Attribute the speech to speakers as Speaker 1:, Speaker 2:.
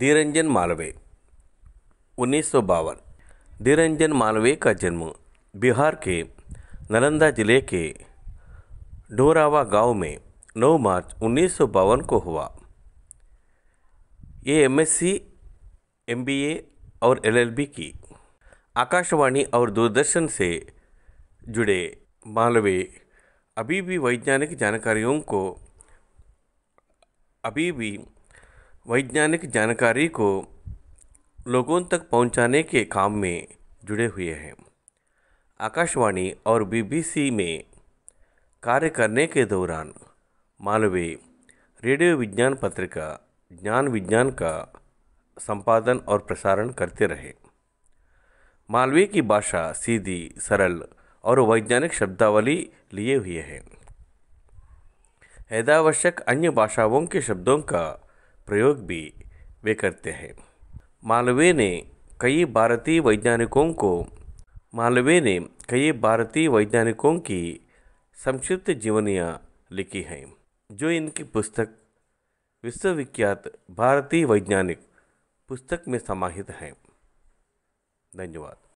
Speaker 1: धीरंजन मालवे उन्नीस सौ बावन धीरंजन मालवे का जन्म बिहार के नालंदा जिले के ढोरावा गांव में 9 मार्च उन्नीस सौ बावन को हुआ ये एमएससी, एमबीए और एलएलबी की आकाशवाणी और दूरदर्शन से जुड़े मालवे अभी भी वैज्ञानिक जानकारियों को अभी भी वैज्ञानिक जानकारी को लोगों तक पहुंचाने के काम में जुड़े हुए हैं आकाशवाणी और बीबीसी में कार्य करने के दौरान मालवे रेडियो विज्ञान पत्रिका ज्ञान विज्ञान का संपादन और प्रसारण करते रहे मालवीय की भाषा सीधी सरल और वैज्ञानिक शब्दावली लिए हुए है यदावश्यक अन्य भाषाओं के शब्दों का प्रयोग भी वे करते हैं मालवे ने कई भारतीय वैज्ञानिकों को मालवे ने कई भारतीय वैज्ञानिकों की संक्षिप्त जीवनियाँ लिखी हैं जो इनकी पुस्तक विश्वविख्यात भारतीय वैज्ञानिक पुस्तक में समाहित हैं धन्यवाद